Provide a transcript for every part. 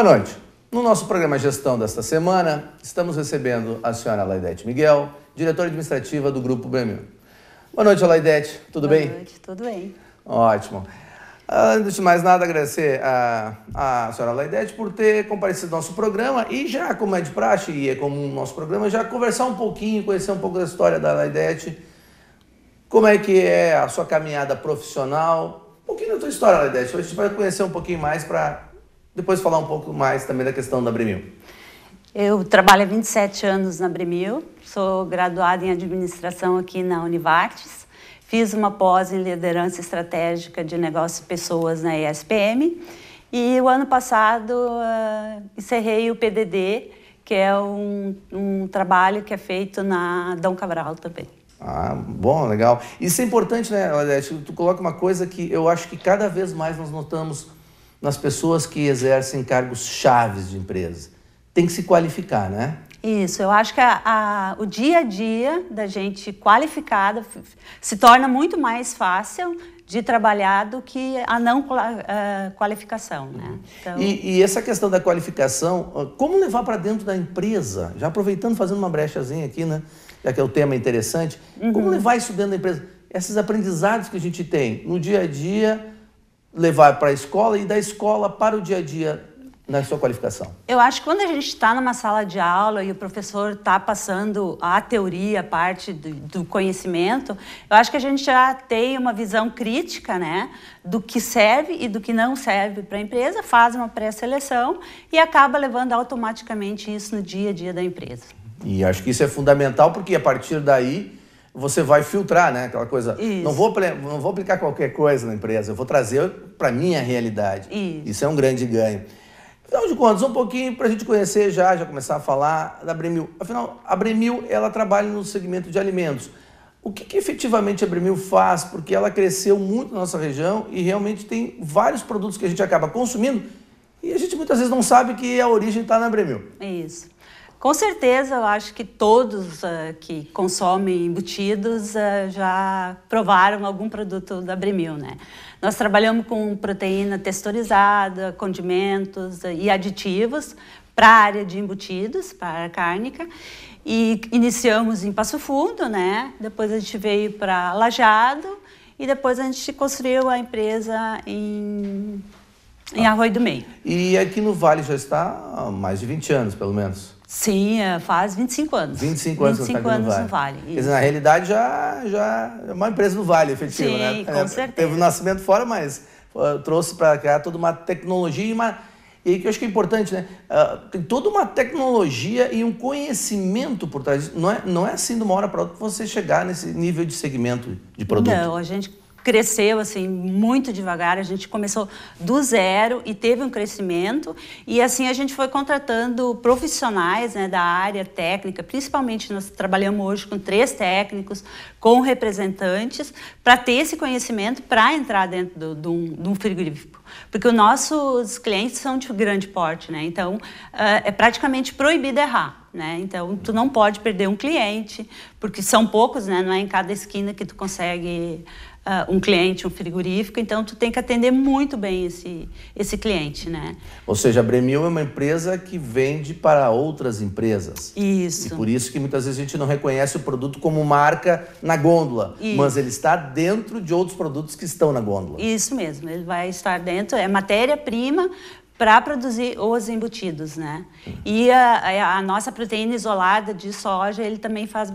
Boa noite. No nosso programa Gestão desta semana, estamos recebendo a senhora Laidete Miguel, diretora administrativa do Grupo BMU. Boa noite, Laidete. Tudo Boa bem? Boa noite, tudo bem. Ótimo. Ah, antes de mais nada, agradecer a, a senhora Laidete por ter comparecido ao nosso programa e já, como é de praxe e é comum no nosso programa, já conversar um pouquinho, conhecer um pouco da história da Laidete, como é que é a sua caminhada profissional, um pouquinho da sua história, Laidete. A gente vai conhecer um pouquinho mais para depois falar um pouco mais também da questão da Bremil. Eu trabalho há 27 anos na Bremil, sou graduada em administração aqui na Univartes, fiz uma pós em liderança estratégica de negócios e pessoas na ESPM e o ano passado uh, encerrei o PDD, que é um, um trabalho que é feito na Dom Cabral também. Ah, bom, legal. Isso é importante, né, Odete? Tu coloca uma coisa que eu acho que cada vez mais nós notamos nas pessoas que exercem cargos chaves de empresa. Tem que se qualificar, né? Isso, eu acho que a, a, o dia a dia da gente qualificada se torna muito mais fácil de trabalhar do que a não eh, qualificação. Né? Uhum. Então... E, e, essa questão da qualificação, como levar para dentro da empresa? Já aproveitando, fazendo uma brechazinha aqui, né? já que é o tema interessante, uhum. como levar isso dentro da empresa? Esses aprendizados que a gente tem no dia a dia levar para a escola e da escola para o dia a dia na sua qualificação? Eu acho que quando a gente está numa sala de aula e o professor está passando a teoria, a parte do, do, conhecimento, eu acho que a gente já tem uma visão crítica, né, do que serve e do que não serve para a empresa, faz uma pré-seleção e acaba levando automaticamente isso no dia a dia da empresa. E acho que isso é fundamental porque a partir daí você vai filtrar, né? Aquela coisa. Isso. Não vou, não vou aplicar qualquer coisa na empresa, eu vou trazer para minha realidade. Isso. Isso é um grande ganho. Afinal de contas, um pouquinho para a gente conhecer já, já começar a falar da Bremil. Afinal, a Bremil ela trabalha no segmento de alimentos. O que, que efetivamente a Bremil faz? Porque ela cresceu muito na nossa região e realmente tem vários produtos que a gente acaba consumindo e a gente muitas vezes não sabe que a origem está na Bremil. Isso. Com certeza, eu acho que todos uh, que consomem embutidos uh, já provaram algum produto da Bremil, né? Nós trabalhamos com proteína texturizada, condimentos uh, e aditivos para a área de embutidos, para a cárnica. E iniciamos em Passo Fundo, né? Depois a gente veio para Lajado e depois a gente construiu a empresa em, em ah. Arroio do Meio. E aqui no Vale já está há mais de 20 anos, pelo menos. Sim, é, faz 25 anos. 25 anos 25 anos no Vale. No vale Quer dizer, na realidade já, já é uma empresa do Vale efetiva, Sim, né? Sim, com é, certeza. Teve o um nascimento fora, mas trouxe para cá toda uma tecnologia e uma e que eu acho que é importante, né? Uh, tem toda uma tecnologia e um conhecimento por trás. Não é, não é assim de uma hora para outra que você chegar nesse nível de segmento de produto. Não, a gente cresceu assim muito devagar. A gente começou do zero e teve um crescimento e assim a gente foi contratando profissionais né, da área técnica, principalmente nós trabalhamos hoje com três técnicos, com representantes para ter esse conhecimento para entrar dentro de um frigorífico, porque os nossos clientes são de grande porte, né? Então uh, é praticamente proibido errar. Né? Então, tu não pode perder um cliente, porque são poucos, né? não é em cada esquina que tu consegue uh, um cliente, um frigorífico, então tu tem que atender muito bem esse, esse cliente, né? Ou seja, a Bremil é uma empresa que vende para outras empresas. Isso. E por isso que muitas vezes a gente não reconhece o produto como marca na gôndola, isso. mas ele está dentro de outros produtos que estão na gôndola. Isso mesmo, ele vai estar dentro, é matéria-prima para produzir os embutidos, né? E a, a, nossa proteína isolada de soja, ele também faz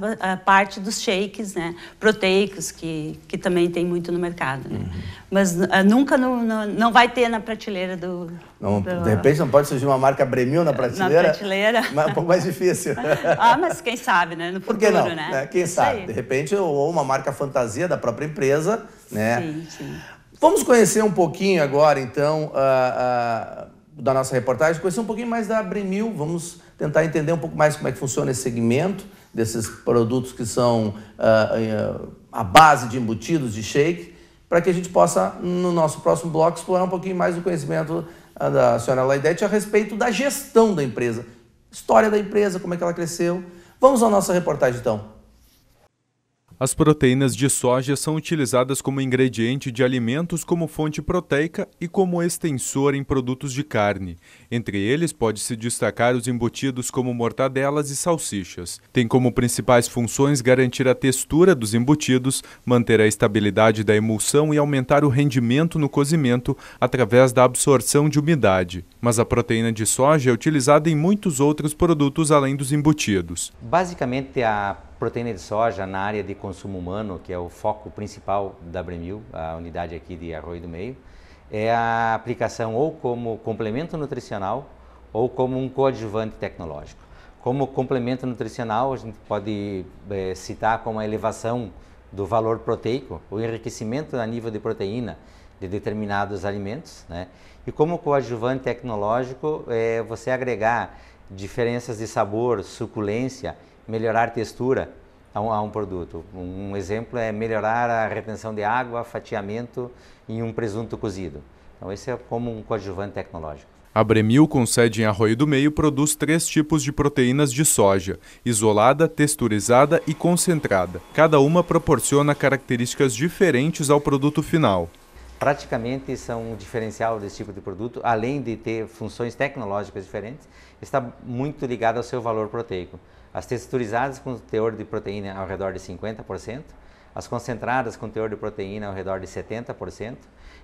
parte dos shakes, né? Proteicos, que, que também tem muito no mercado, né? Uhum. Mas ah, nunca no, no, não vai ter na prateleira do, não, do... De repente não pode surgir uma marca Bremil na prateleira? Na prateleira. Mas é um pouco mais difícil. ah, mas quem sabe, né? No futuro, Por que não? né? É, quem é Isso sabe? Aí. De repente, ou uma marca fantasia da própria empresa, né? Sim, sim. Vamos conhecer um pouquinho agora, então, uh, uh, da nossa reportagem, conhecer um pouquinho mais da Bremil, vamos tentar entender um pouco mais como é que funciona esse segmento desses produtos que são uh, uh, a base de embutidos, de shake, para que a gente possa, no nosso próximo bloco, explorar um pouquinho mais o conhecimento ah, da senhora Laidete a respeito da gestão da empresa, história da empresa, como é que ela cresceu. Vamos à nossa reportagem então. As proteínas de soja são utilizadas como ingrediente de alimentos como fonte proteica e como extensor em produtos de carne. Entre eles, pode-se destacar os embutidos como mortadelas e salsichas. Tem como principais funções garantir a textura dos embutidos, manter a estabilidade da emulsão e aumentar o rendimento no cozimento através da absorção de umidade. Mas a proteína de soja é utilizada em muitos outros produtos além dos embutidos. Basicamente, a proteína de soja na área de consumo humano, que é o foco principal da Bremil, a unidade aqui de Arroio do Meio, é a aplicação ou como complemento nutricional ou como um coadjuvante tecnológico. Como complemento nutricional, a gente pode é, citar como a elevação do valor proteico, o enriquecimento a nível de proteína de determinados alimentos, né? E como coadjuvante tecnológico, é você agregar diferenças de sabor, suculência melhorar textura a um, a um, produto. Um exemplo é melhorar a retenção de água, fatiamento em um presunto cozido. Então, esse é como um coadjuvante tecnológico. A Bremil, com sede em Arroio do Meio, produz três tipos de proteínas de soja: isolada, texturizada e concentrada. Cada uma proporciona características diferentes ao produto final praticamente são um diferencial desse tipo de produto, além de ter funções tecnológicas diferentes, está muito ligado ao seu valor proteico. As texturizadas com teor de proteína ao redor de 50%, as concentradas com teor de proteína ao redor de 70%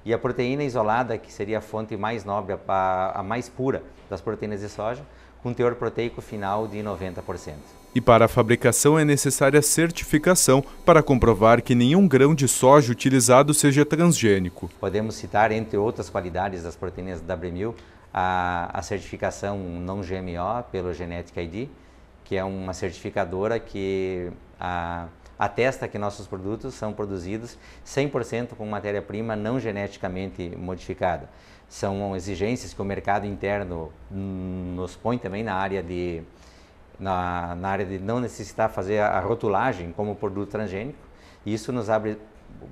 e a proteína isolada, que seria a fonte mais nobre, a, a mais pura das proteínas de soja, com teor proteico final de 90%. E para a fabricação é necessária certificação para comprovar que nenhum grão de soja utilizado seja transgênico. Podemos citar, entre outras qualidades das proteínas W1000, a, a certificação não GMO pelo Genetic ID, que é uma certificadora que a, atesta que nossos produtos são produzidos 100% com matéria-prima não geneticamente modificada são exigências que o mercado interno nos põe também na área de na, na área de não necessitar fazer a rotulagem como produto transgênico. E isso nos abre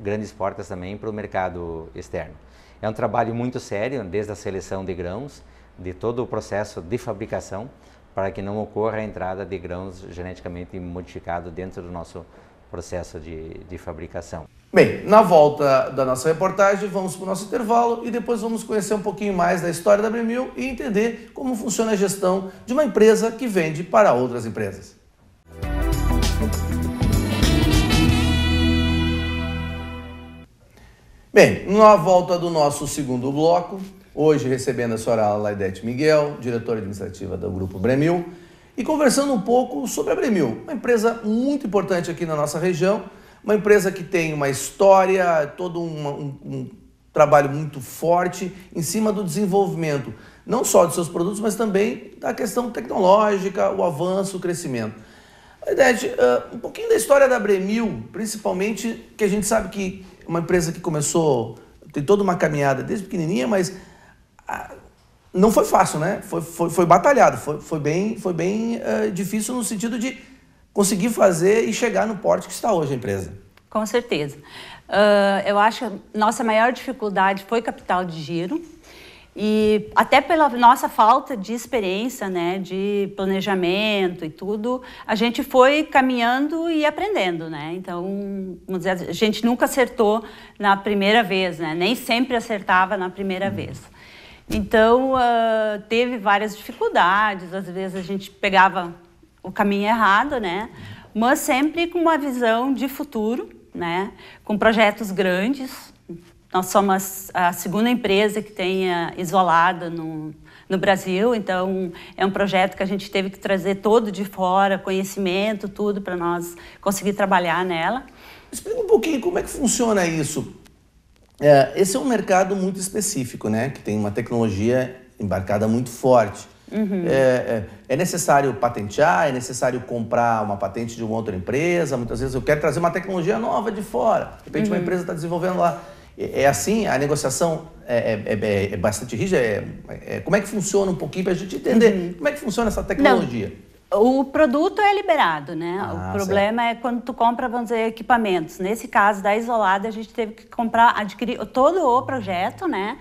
grandes portas também para o mercado externo. É um trabalho muito sério, desde a seleção de grãos, de todo o processo de fabricação, para que não ocorra a entrada de grãos geneticamente modificados dentro do nosso processo de, de fabricação. Bem, na volta da nossa reportagem, vamos para o nosso intervalo e depois vamos conhecer um pouquinho mais da história da Bremil e entender como funciona a gestão de uma empresa que vende para outras empresas. Bem, na volta do nosso segundo bloco, hoje recebendo a senhora Laidete Miguel, diretora administrativa do Grupo Bremil, e conversando um pouco sobre a Bremil, uma empresa muito importante aqui na nossa região uma empresa que tem uma história, todo um, um, um trabalho muito forte em cima do desenvolvimento, não só dos seus produtos, mas também da questão tecnológica, o avanço, o crescimento. Idete, uh, um pouquinho da história da Bremil, principalmente que a gente sabe que é uma empresa que começou, tem toda uma caminhada desde pequenininha, mas uh, não foi fácil, né? Foi, foi, foi batalhado, foi, foi bem, foi bem uh, difícil no sentido de conseguir fazer e chegar no porte que está hoje a empresa. Com certeza. Uh, eu acho que nossa maior dificuldade foi capital de giro. E até pela nossa falta de experiência, né, de planejamento e tudo, a gente foi caminhando e aprendendo, né? Então, vamos dizer, a gente nunca acertou na primeira vez, né? Nem sempre acertava na primeira hum. vez. Então, uh, teve várias dificuldades. Às vezes a gente pegava o caminho errado, né? Mas sempre com uma visão de futuro, né? Com projetos grandes. Nós somos a segunda empresa que tenha eh, isolada no, no Brasil, então é um projeto que a gente teve que trazer todo de fora, conhecimento, tudo, para nós conseguir trabalhar nela. Explica um pouquinho como é que funciona isso. É, esse é um mercado muito específico, né? Que tem uma tecnologia embarcada muito forte. Uhum. É, é, é, necessário patentear, é necessário comprar uma patente de uma outra empresa. Muitas vezes eu quero trazer uma tecnologia nova de fora. De repente, uhum. uma empresa está desenvolvendo lá. É, é, assim? A negociação é, é, é bastante rígida? como é que funciona um pouquinho para a gente entender uhum. como é que funciona essa tecnologia? Não. O produto é liberado, né? Ah, o problema certo. é quando tu compra, vamos dizer, equipamentos. Nesse caso da Isolada, a gente teve que comprar, adquirir todo o projeto, né?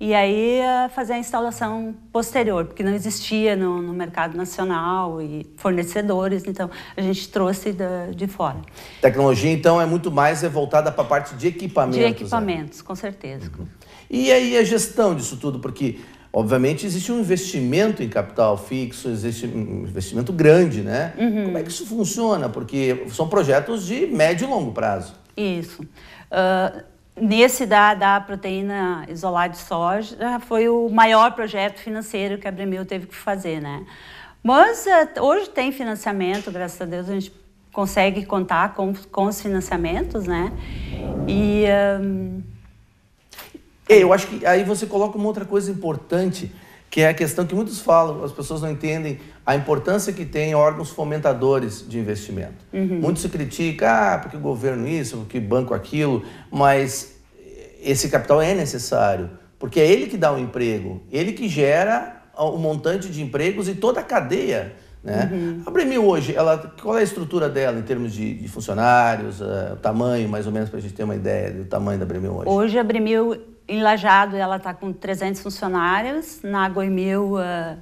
e aí fazer a instalação posterior, porque não existia no, no mercado nacional e fornecedores, então a gente trouxe da, de fora. Tecnologia, então, é muito mais é voltada para a parte de equipamentos. De né? equipamentos, né? com certeza. Uhum. E aí a gestão disso tudo, porque Obviamente existe um investimento em capital fixo, existe um investimento grande, né? Uhum. Como é que isso funciona? Porque são projetos de médio e longo prazo. Isso. Uh, Nesse da, da proteína isolada de soja, foi o maior projeto financeiro que a Bremil teve que fazer, né? Mas eh, hoje tem financiamento, graças a Deus a gente consegue contar com, com os financiamentos, né? E. Um... Eh, eu acho que aí você coloca uma outra coisa importante que é a questão que muitos falam, as pessoas não entendem a importância que tem órgãos fomentadores de investimento. Uhum. Muito se critica, ah, porque o governo isso, porque banco aquilo, mas esse capital é necessário, porque é ele que dá o emprego, ele que gera o montante de empregos e toda a cadeia. Né? Uhum. A Bremil hoje, ela, qual é a estrutura dela em termos de, de funcionários, uh, o tamanho, mais ou menos, para a gente ter uma ideia do tamanho da Bremil hoje? Hoje a Bremil em Lajado, ela está com 300 funcionários. Na Goimil, uh, ah,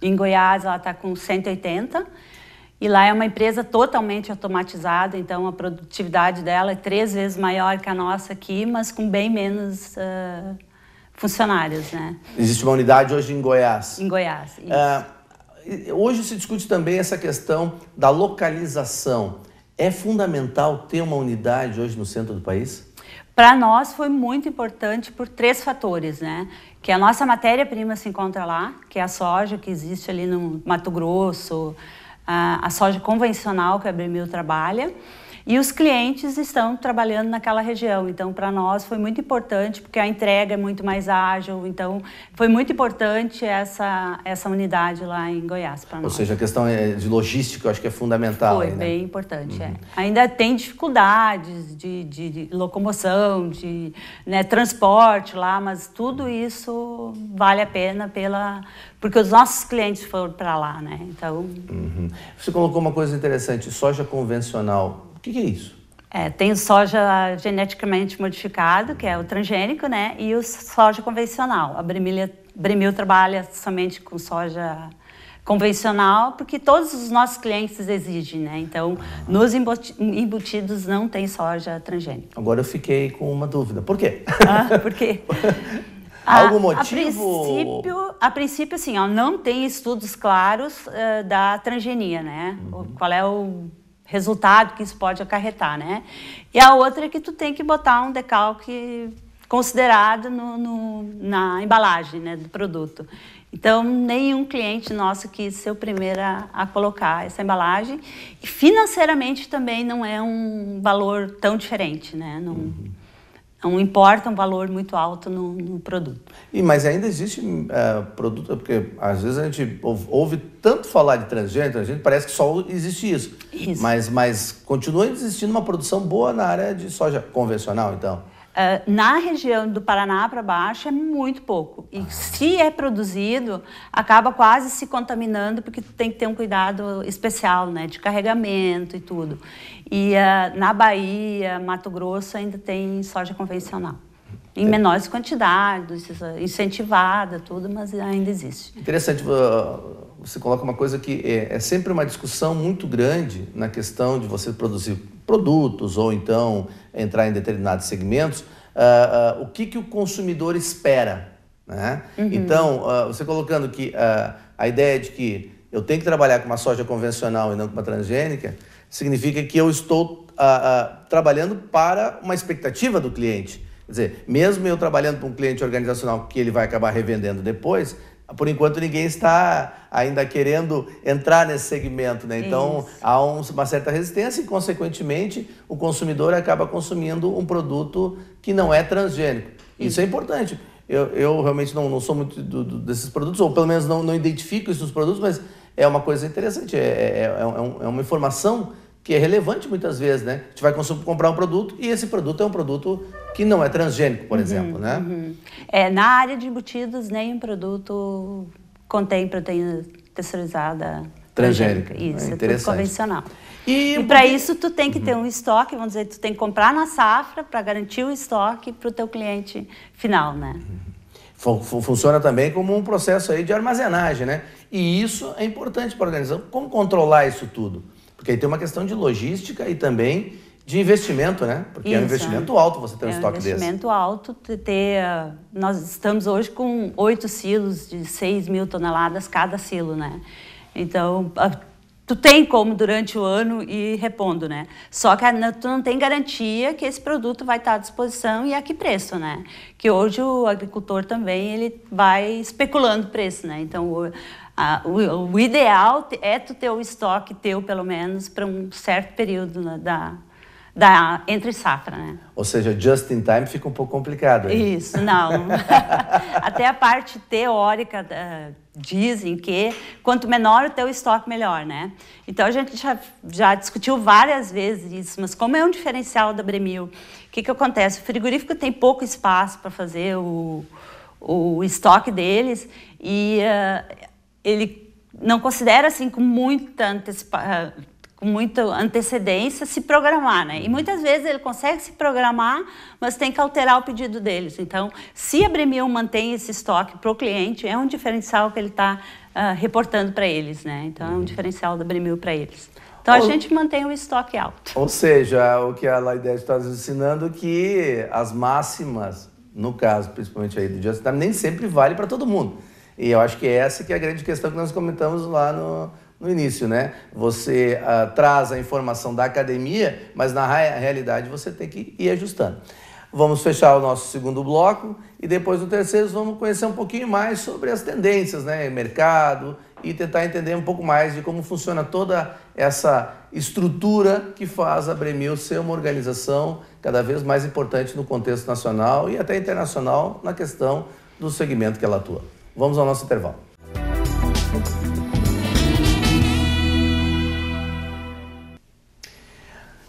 em Goiás, ela está com 180. E lá é uma empresa totalmente automatizada, então a produtividade dela é três vezes maior que a nossa aqui, mas com bem menos uh, funcionários, né? Existe uma unidade hoje em Goiás. Em Goiás, uh, hoje se discute também essa questão da localização. É fundamental ter uma unidade hoje no centro do país? Para nós foi muito importante por três fatores, né? Que a nossa matéria-prima se encontra lá, que é a soja que existe ali no Mato Grosso, a, a soja convencional que a Bremil trabalha. E os clientes estão trabalhando naquela região. Então, para nós foi muito importante, porque a entrega é muito mais ágil. Então, foi muito importante essa, essa unidade lá em Goiás para nós. Ou seja, a questão é de logística eu acho que é fundamental. Foi aí, né? bem importante, uhum. é. Ainda tem dificuldades de, de, de locomoção, de né, transporte lá, mas tudo isso vale a pena pela porque os nossos clientes foram para lá, né? Então. Uhum. Você colocou uma coisa interessante: soja convencional o que, que é isso? É, tem o soja geneticamente modificado, que é o transgênico, né? E o soja convencional. A Bremilha, Bremil trabalha somente com soja convencional, porque todos os nossos clientes exigem, né? Então, ah. nos embutidos não tem soja transgênica. Agora eu fiquei com uma dúvida. Por quê? Ah, por quê? Ah, a, Algum motivo? A princípio, a princípio assim, ó, não tem estudos claros uh, da transgenia, né? Uhum. Qual é o resultado que isso pode acarretar, né? E a outra é que tu tem que botar um decalque considerado no, no, na embalagem né, do produto. Então, nenhum cliente nosso quis ser o primeiro a, a, colocar essa embalagem. E financeiramente também não é um valor tão diferente, né? Não, uhum. Não importa um valor muito alto no, no produto. E, mas ainda existe uh, produto, porque às vezes a gente ouve tanto falar de transgênero, a gente parece que só existe isso. isso. Mas, mas continua existindo uma produção boa na área de soja convencional, então? Ah, na região do Paraná para baixo é muito pouco. E se é produzido, acaba quase se contaminando, porque tem que ter um cuidado especial, né? De carregamento e tudo. E uh, na Bahia, Mato Grosso, ainda tem soja convencional. Em é. menores quantidades, é incentivada, tudo, mas ainda existe. Interessante, você coloca uma coisa que é, é sempre uma discussão muito grande na questão de você produzir produtos ou então entrar em determinados segmentos, uh, uh, o que, que o consumidor espera. Né? Uhum. Então, uh, você colocando que a ideia de que eu tenho que trabalhar com uma soja convencional e não com uma transgênica, significa que eu estou trabalhando para uma expectativa do cliente. Quer dizer, mesmo eu trabalhando para um cliente organizacional que ele vai acabar revendendo depois, por enquanto ninguém está ainda querendo entrar nesse segmento, né? Então Isso. há um, uma certa resistência e, consequentemente, o consumidor acaba consumindo um produto que não é transgênico. Isso, Isso é importante. Eu, eu realmente não, não sou muito do, do, desses produtos, ou pelo menos não, não identifico esses produtos, mas é uma coisa interessante, é, é, é, é um, é uma informação que é relevante muitas vezes, né? A gente vai comprar um produto e esse produto é um produto que não é transgênico, por uhum, exemplo, né? Uhum. É, na área de embutidos, nenhum produto contém proteína texturizada transgênica. Isso, é, é interessante. É convencional. E, e para porque... isso tu tem que ter um uhum. estoque, vamos dizer, tu tem que comprar na safra para garantir o estoque para o teu cliente final, né? Uhum. Funciona também como um processo aí de armazenagem, né? E isso é importante para a organização. Como controlar isso tudo? Porque aí tem uma questão de logística e também de investimento, né? Porque Isso, é um investimento alto você ter um é estoque desse. É um investimento alto ter... Nós estamos hoje com oito silos de 6 mil toneladas cada silo, né? Então, tu tem como durante o ano ir repondo, né? Só que tu não tem garantia que esse produto vai estar à disposição e a que preço, né? Que hoje o agricultor também ele vai especulando preço, né? Então o, o, ideal é tu ter o estoque teu, pelo menos, para um certo período né, da, da entre safra, né? Ou seja, just in time fica um pouco complicado. Hein? Isso, não. Até a parte teórica dizem que quanto menor o teu estoque, melhor, né? Então a gente já, já discutiu várias vezes isso, mas como é um diferencial da Bremil, o que, que acontece? O frigorífico tem pouco espaço para fazer o, o estoque deles e uh, ele não considera assim com muita ah, com muita antecedência se programar, né? E uhum. muitas vezes ele consegue se programar, mas tem que alterar o pedido deles. Então, se a Bremil mantém esse estoque para o cliente, é um diferencial que ele está uh, ah, reportando para eles, né? Então, é um uhum. diferencial da Bremil para eles. Então, ou, a gente mantém o estoque alto. Ou seja, o que a Laidete está ensinando é que as máximas, no caso, principalmente aí do Just Time, nem sempre vale para todo mundo. E eu acho que essa que é a grande questão que nós comentamos lá no, no início, né? Você uh, traz a informação da academia, mas na realidade você tem que ir ajustando. Vamos fechar o nosso segundo bloco e depois do terceiro vamos conhecer um pouquinho mais sobre as tendências, né? Mercado e tentar entender um pouco mais de como funciona toda essa estrutura que faz a Bremil ser uma organização cada vez mais importante no contexto nacional e até internacional na questão do segmento que ela atua. Vamos ao nosso intervalo.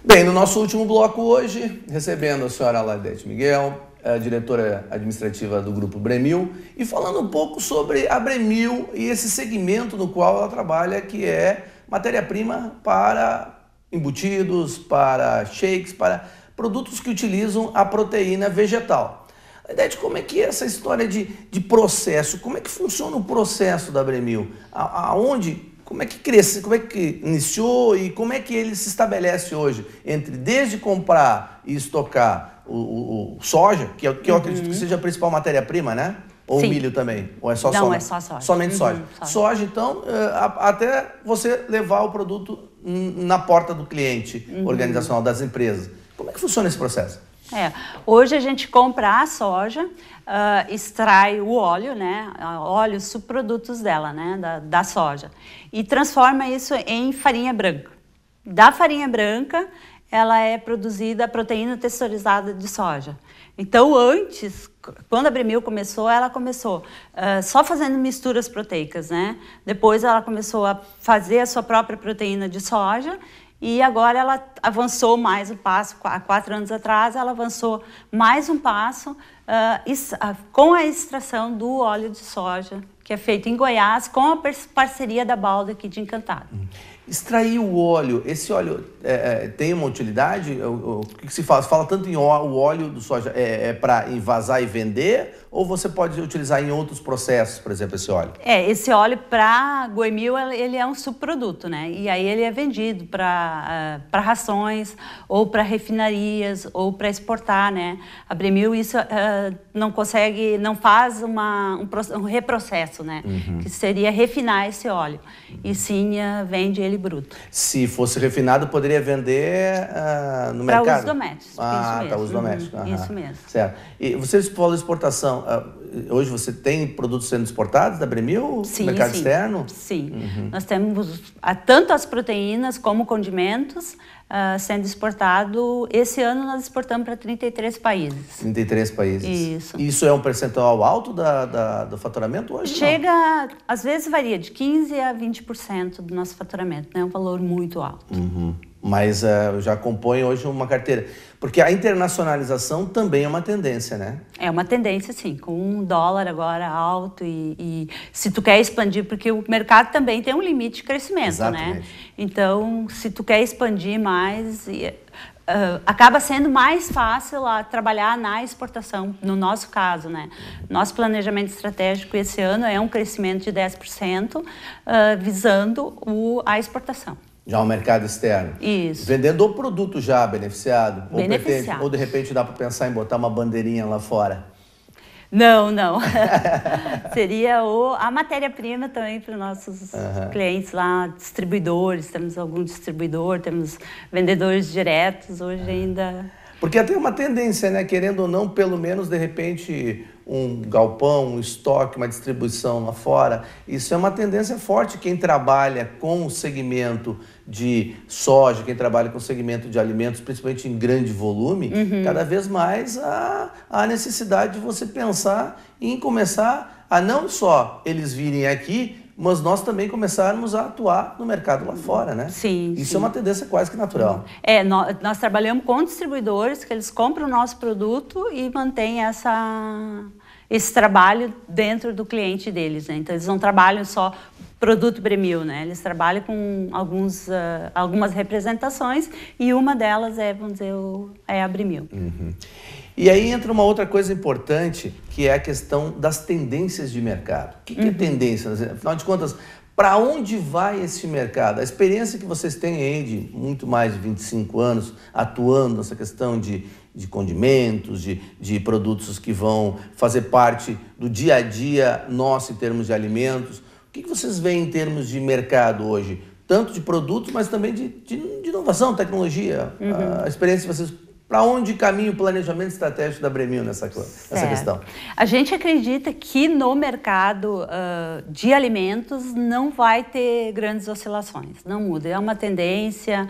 Bem, no nosso último bloco hoje, recebendo a senhora Aladete Miguel, diretora administrativa do Grupo Bremil, e falando um pouco sobre a Bremil e esse segmento no qual ela trabalha, que é matéria-prima para embutidos, para shakes, para produtos que utilizam a proteína vegetal a ideia de como é que é essa história de, de processo, como é que funciona o processo da Bremil, a, aonde, como é que cresce, como é que iniciou e como é que ele se estabelece hoje entre desde comprar e estocar o, o, o soja, que, é que eu acredito que uhum. seja a principal matéria-prima, né? Ou Sim. milho também? Ou é só Não, soja? é só soja. Somente uhum, soja. soja. Soja, então, eh, até você levar o produto na porta do cliente uhum. organizacional das empresas. Como é que funciona esse processo? É, hoje a gente compra a soja, uh, extrai o óleo, né, ah, óleos, subprodutos dela, né, da, da soja, e transforma isso em farinha branca. Da farinha branca, ela é produzida a proteína texturizada de soja. Então, antes, quando a Bremil começou, ela começou uh, só fazendo misturas proteicas, né? Depois ela começou a fazer a sua própria proteína de soja e agora ela avançou mais um passo, há quatro anos atrás, ela avançou mais um passo uh, com a extração do óleo de soja, que é feito em Goiás, com a parceria da Balda aqui de Encantado. Hum. Extrair o óleo, esse óleo é, é, tem uma utilidade? O, o, o que, se faz? Fala tanto em o óleo do soja, é, é para invasar e vender ou você pode utilizar em outros processos, por exemplo, esse óleo? É, esse óleo para goemil, ele é um subproduto, né? E aí ele é vendido para ah, rações ou para refinarias ou para exportar, né? A Bremil isso uh, não consegue, não faz uma, um, um reprocesso, né? Uhum. Que seria refinar esse óleo. E sim, uh, vende ele bruto. Se fosse refinado, poderia vender no pra mercado? Para uso doméstico. Ah, para uso doméstico. Uhum. Isso mesmo. Certo. E vocês falam exportação, Hoje você tem produtos sendo exportados da Bremil? Sim, mercado sim. externo? Sim. Uhum. Nós temos tanto as proteínas como condimentos uh, sendo exportado. Esse ano nós exportamos para 33 países. 33 países. Isso. Isso é um percentual alto da, da do faturamento hoje? Chega, não? às vezes varia de 15% a 20% do nosso faturamento. Né? É né? um valor muito alto. Uhum. Mas uh, já compõe hoje uma carteira. Porque a internacionalização também é uma tendência, né? É uma tendência, sim. Com um dólar agora alto e, e se tu quer expandir, porque o mercado também tem um limite de crescimento, né? Exatamente. né? Então, se tu quer expandir mais, e, Uh, acaba sendo mais fácil lá trabalhar na exportação, no nosso caso, né? Nosso planejamento estratégico esse ano é um crescimento de 10%, uh, ah, visando o, a exportação. Já ao mercado externo. Isso. Vendendo o produto já beneficiado. Ou, pretende, ou de repente dá para pensar em botar uma bandeirinha lá fora. Não, não. Seria o, a matéria-prima também para os nossos uhum. clientes lá, distribuidores. Temos algum distribuidor, temos vendedores diretos hoje uhum. ainda. Porque tem uma tendência, né? Querendo ou não, pelo menos de repente um galpão, um estoque, uma distribuição lá fora. Isso é uma tendência forte. Quem trabalha com o segmento de soja, quem trabalha com o segmento de alimentos, principalmente em grande volume, uhum. cada vez mais há, há necessidade de você pensar em começar a não só eles virem aqui, mas nós também começarmos a atuar no mercado lá fora, né? Sim. Isso sim. é uma tendência quase que natural. É, nós, nós, trabalhamos com distribuidores que eles compram o nosso produto e mantêm essa esse trabalho dentro do cliente deles. Né? Então, eles não trabalham só produto brimil né? Eles trabalham com alguns, uh, algumas representações e uma delas é, vamos dizer, o, é a Bremil. Uhum. E aí entra uma outra coisa importante, que é a questão das tendências de mercado. O que, que é uhum. tendência? Afinal de contas, para onde vai esse mercado? A experiência que vocês têm aí de muito mais de 25 anos atuando nessa questão de de condimentos, de, de produtos que vão fazer parte do dia a dia nosso em termos de alimentos. O que, vocês veem em termos de mercado hoje? Tanto de produtos, mas também de, de, de inovação, tecnologia. Uhum. A experiência de vocês para onde caminha o planejamento estratégico da Bremil nessa, nessa questão? A gente acredita que no mercado uh, de alimentos não vai ter grandes oscilações, não muda, é uma tendência,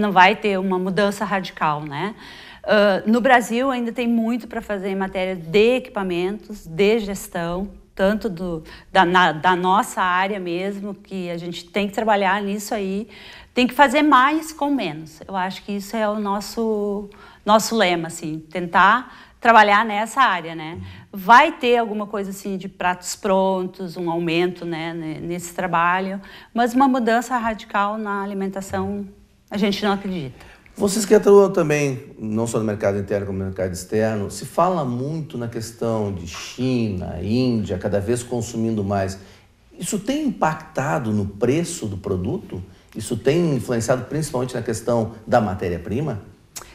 não vai ter uma mudança radical, né? Ah, no Brasil ainda tem muito para fazer em matéria de equipamentos, de gestão, tanto do, da, na, da nossa área mesmo, que a gente tem que trabalhar nisso aí. Tem que fazer mais com menos. Eu acho que isso é o nosso, nosso lema, assim, tentar trabalhar nessa área, né? Vai ter alguma coisa assim de pratos prontos, um aumento, né, nesse trabalho, mas uma mudança radical na alimentação a gente não acredita. Vocês que atuam também, não só no mercado interno como no mercado externo, se fala muito na questão de China, Índia, cada vez consumindo mais. Isso tem impactado no preço do produto? Isso tem influenciado principalmente na questão da matéria-prima?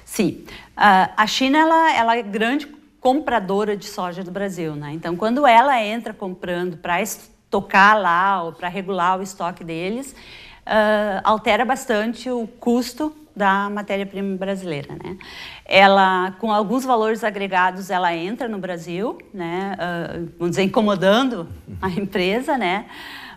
Sim. Uh, a China ela, ela é grande compradora de soja do Brasil. Né? Então, quando ela entra comprando para estocar lá ou para regular o estoque deles, uh, altera bastante o custo da matéria-prima brasileira, né? Ela, com alguns valores agregados, ela entra no Brasil, né? Uh, vamos dizer, incomodando a uhum. empresa, né?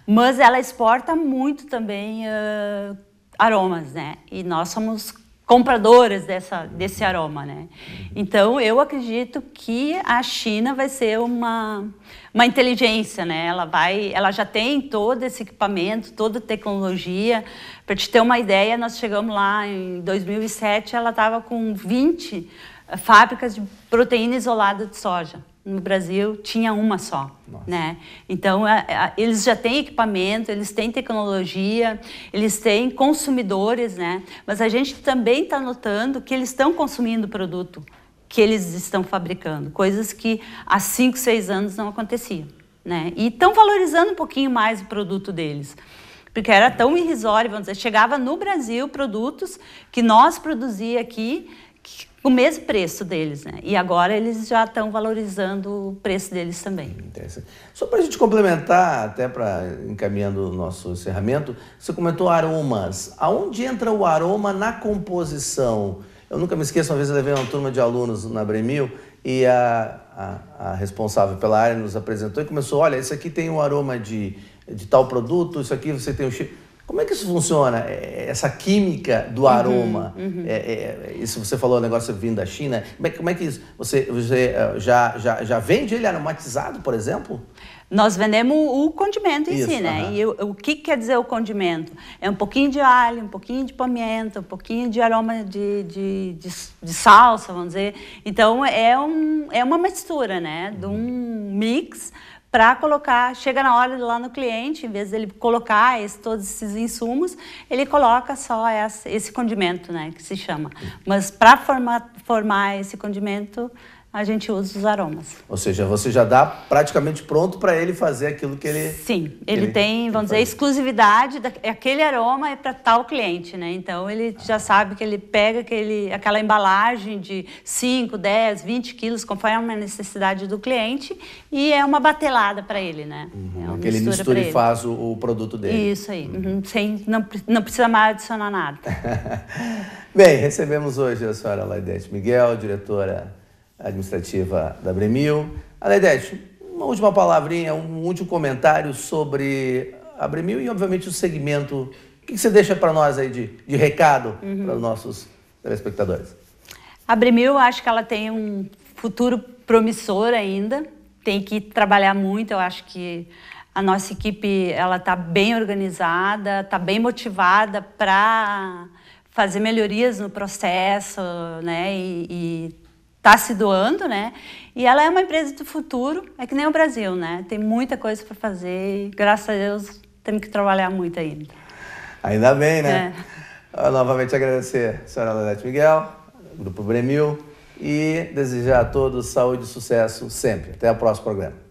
Mas ela exporta muito também uh, aromas, né? E nós somos compradoras dessa, desse aroma, né? Então eu acredito que a China vai ser uma uma inteligência, né? Ela vai, ela já tem todo esse equipamento, toda a tecnologia. Para te ter uma ideia, nós chegamos lá em 2007, ela estava com 20 eh, fábricas de proteína isolada de soja no Brasil tinha uma só, Nossa. né? Então a, a, eles já têm equipamento, eles têm tecnologia, eles têm consumidores, né? Mas a gente também está notando que eles estão consumindo produto que eles estão fabricando, coisas que há cinco, seis anos não acontecia, né? E estão valorizando um pouquinho mais o produto deles porque era tão irrisório, vamos dizer, chegava no Brasil produtos que nós produzíamos aqui o mesmo preço deles, né? E agora eles já estão valorizando o preço deles também. Interessante. Só para a gente complementar, até para encaminhando o nosso encerramento, você comentou aromas. Aonde entra o aroma na composição? Eu nunca me esqueço, uma vez eu levei uma turma de alunos na Bremil e a, a, a responsável pela área nos apresentou e começou, olha, isso aqui tem um aroma de, de tal produto, isso aqui você tem um cheiro como é que isso funciona, é, essa química do uhum, aroma? Uhum, uhum. É, é, isso você falou, o negócio vindo da China. Como é, como é que isso? Você, você é, já, já, já vende ele aromatizado, por exemplo? Nós vendemos o condimento em Isso, si, né? Uhum. E o, o, que quer dizer o condimento? É um pouquinho de alho, um pouquinho de pimenta, um pouquinho de aroma de, de, de, de, salsa, vamos dizer. Então, é, um, é uma mistura, né? De uhum. um mix para colocar, chega na hora lá no cliente, em vez dele colocar esse, todos esses insumos, ele coloca só essa, esse condimento, né, que se chama. Mas para formar, formar esse condimento, a gente usa os aromas. Ou seja, você já dá praticamente pronto para ele fazer aquilo que ele. Sim, ele, ele tem, vamos dizer, dizer, exclusividade, da, é aquele aroma é para tal cliente, né? Então ele ah. já sabe que ele pega aquele, aquela embalagem de 5, 10, 20 quilos, conforme a necessidade do cliente, e é uma batelada para ele, né? Uhum. É uma é ele mistura, mistura e faz o, o, produto dele. Isso aí, uhum. Uhum. Sem, não, não precisa mais adicionar nada. Bem, recebemos hoje a senhora Laidete Miguel, diretora administrativa da Bremil. Aledete, uma última palavrinha, um último comentário sobre a Bremil e, obviamente, o segmento. O que você deixa para nós aí de, de recado uhum. para os nossos telespectadores? A Bremil, eu acho que ela tem um futuro promissor ainda, tem que trabalhar muito, eu acho que a nossa equipe ela está bem organizada, está bem motivada para fazer melhorias no processo, né? E, está se doando, né? E ela é uma empresa do futuro, é que nem o Brasil, né? Tem muita coisa para fazer e, graças a Deus, temos que trabalhar muito ainda. Ainda bem, né? É. Ah, novamente agradecer a senhora Ladete Miguel, Grupo Bremil, e desejar a todos saúde e sucesso sempre. Até o próximo programa.